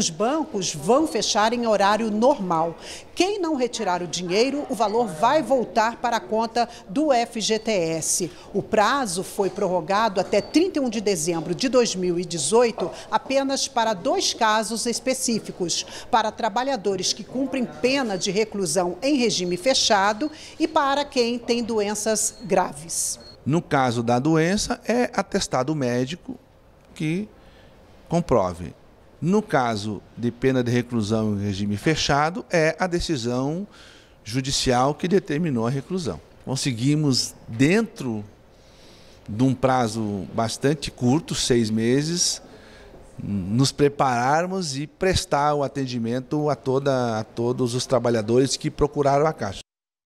Os bancos vão fechar em horário normal. Quem não retirar o dinheiro, o valor vai voltar para a conta do FGTS. O prazo foi prorrogado até 31 de dezembro de 2018 apenas para dois casos específicos: para trabalhadores que cumprem pena de reclusão em regime fechado e para quem tem doenças graves. No caso da doença, é atestado médico que comprove no caso de pena de reclusão em regime fechado, é a decisão judicial que determinou a reclusão. Conseguimos, dentro de um prazo bastante curto, seis meses, nos prepararmos e prestar o atendimento a, toda, a todos os trabalhadores que procuraram a Caixa.